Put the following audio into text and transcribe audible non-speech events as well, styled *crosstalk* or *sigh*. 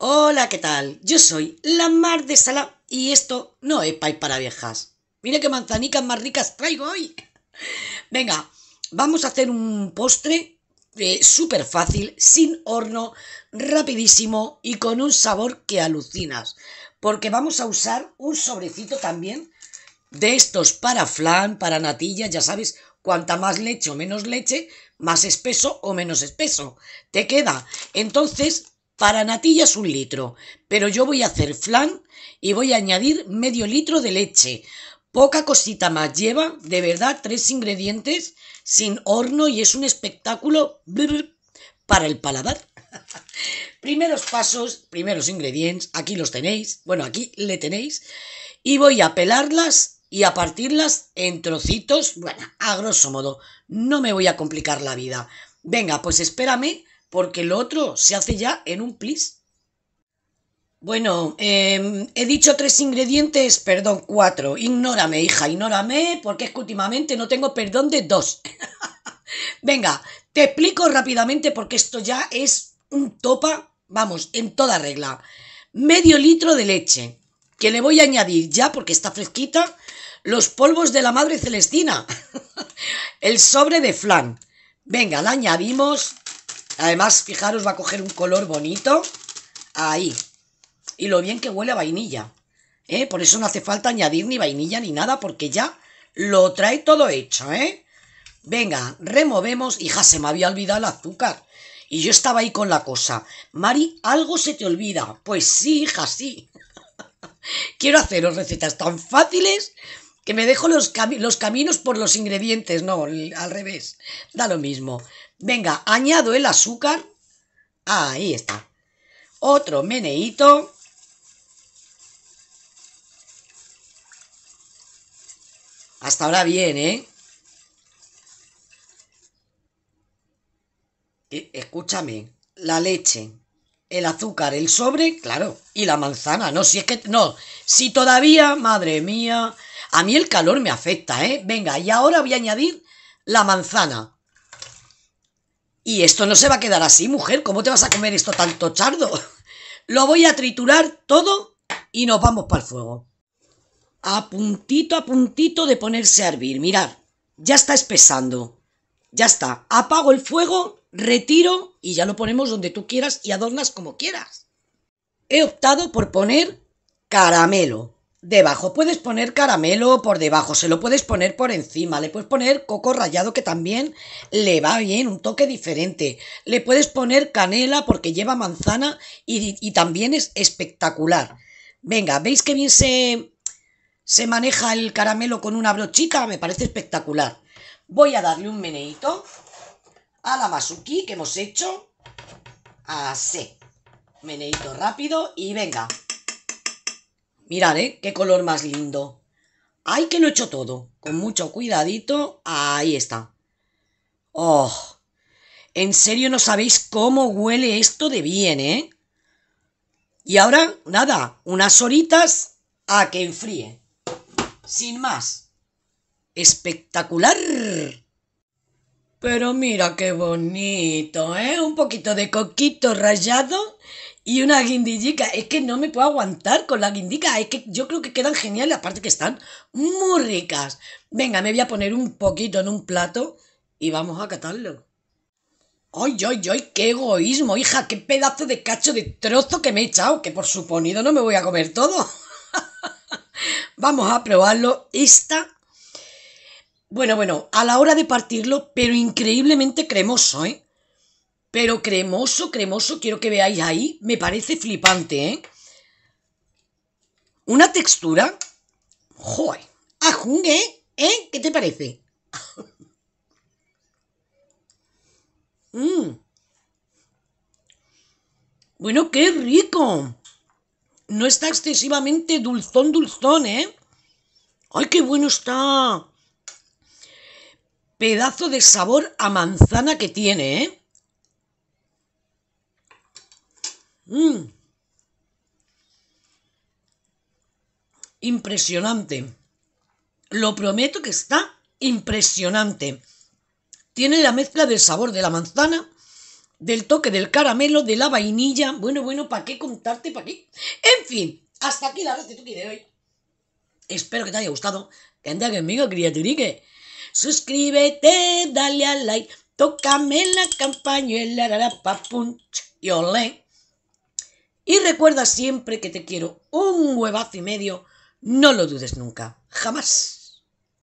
Hola, ¿qué tal? Yo soy la Mar de Sala y esto no es pay para viejas. Mira qué manzanicas más ricas traigo hoy. *laughs* Venga, vamos a hacer un postre eh, súper fácil, sin horno, rapidísimo y con un sabor que alucinas. Porque vamos a usar un sobrecito también de estos para flan, para natilla, ya sabes, cuanta más leche o menos leche, más espeso o menos espeso te queda. Entonces, para natillas un litro, pero yo voy a hacer flan y voy a añadir medio litro de leche. Poca cosita más lleva, de verdad, tres ingredientes sin horno y es un espectáculo para el paladar. *laughs* primeros pasos, primeros ingredientes, aquí los tenéis, bueno, aquí le tenéis, y voy a pelarlas y a partirlas en trocitos, bueno, a grosso modo, no me voy a complicar la vida. Venga, pues espérame porque lo otro se hace ya en un plis. Bueno, em, he dicho tres ingredientes, perdón, cuatro. Ignórame, hija, ignórame, porque es que últimamente no tengo perdón de dos. *laughs* Venga, te explico rápidamente porque esto ya es un topa, vamos, en toda regla. Medio litro de leche, que le voy a añadir ya porque está fresquita, los polvos de la madre celestina, *laughs* el sobre de flan. Venga, la añadimos, Además, fijaros, va a coger un color bonito. Ahí. Y lo bien que huele a vainilla. ¿eh? Por eso no hace falta añadir ni vainilla ni nada, porque ya lo trae todo hecho, ¿eh? Venga, removemos. Hija, se me había olvidado el azúcar. Y yo estaba ahí con la cosa. Mari, algo se te olvida. Pues sí, hija, sí. *laughs* Quiero haceros recetas tan fáciles que me dejo los, caminos por los ingredientes, no, al revés, da lo mismo. Venga, añado el azúcar, ah, ahí está. Otro meneito Hasta ahora bien, ¿eh? E, escúchame, la leche, el azúcar, el sobre, claro, y la manzana, no, si es que, no, si todavía, madre mía, a mí el calor me afecta, ¿eh? Venga, y ahora voy a añadir la manzana. Y esto no se va a quedar así, mujer. ¿Cómo te vas a comer esto tanto chardo? *laughs* Lo voy a triturar todo y nos vamos para el fuego. A puntito, a puntito de ponerse a hervir. Mirad, ya está espesando. Ya está. Apago el fuego, retiro y ya lo ponemos donde tú quieras y adornas como quieras. He optado por poner caramelo. Debajo puedes poner caramelo por debajo, se lo puedes poner por encima, le puedes poner coco rallado que también le va bien, un toque diferente. Le puedes poner canela porque lleva manzana y, también es espectacular. Venga, ¿veis que bien se, se maneja el caramelo con una brochita, Me parece espectacular. Voy a darle un meneito a la masuki que hemos hecho. Así. Meneito rápido y venga, Mirad, ¿eh? Qué color más lindo. ¡Ay, que lo he hecho todo! Con mucho cuidadito. Ahí está. ¡Oh! En serio no sabéis cómo huele esto de bien, ¿eh? Y ahora, nada, unas horitas a que enfríe. Sin más. Espectacular. Pero mira qué bonito, ¿eh? Un poquito de coquito rallado y una guindillica. Es que no me puedo aguantar con la guindica. Es que yo creo que quedan geniales, aparte que están muy ricas. Venga, me voy a poner un poquito en un plato y vamos a catarlo. ¡Ay, ay, ay! ¡Qué egoísmo, hija! ¡Qué pedazo de cacho de trozo que me he echado! Que por suponido no me voy a comer todo. *laughs* vamos a probarlo. Esta bueno, bueno, a la hora de partirlo, pero increíblemente cremoso, ¿eh? Pero cremoso, cremoso, quiero que veáis ahí, me parece flipante, ¿eh? Una textura... ¡Joder! ¡Ajung, eh! ¿Qué te parece? ¡Mmm! *laughs* Bueno, qué rico. No está excesivamente dulzón, dulzón, ¿eh? ¡Ay, qué bueno está! Pedazo de sabor a manzana que tiene, ¿eh? Mm. Impresionante. Lo prometo que está impresionante. Tiene la mezcla del sabor de la manzana, del toque del caramelo, de la vainilla. Bueno, bueno, ¿para qué contarte? ¿Para qué? En fin, hasta aquí la receta de hoy. Espero que te haya gustado. Que anda conmigo, criaturique suscríbete, dale a like, tócame la campañuela, para punch y olé. Y recuerda siempre que te quiero un huevazo y medio, no lo dudes nunca, jamás.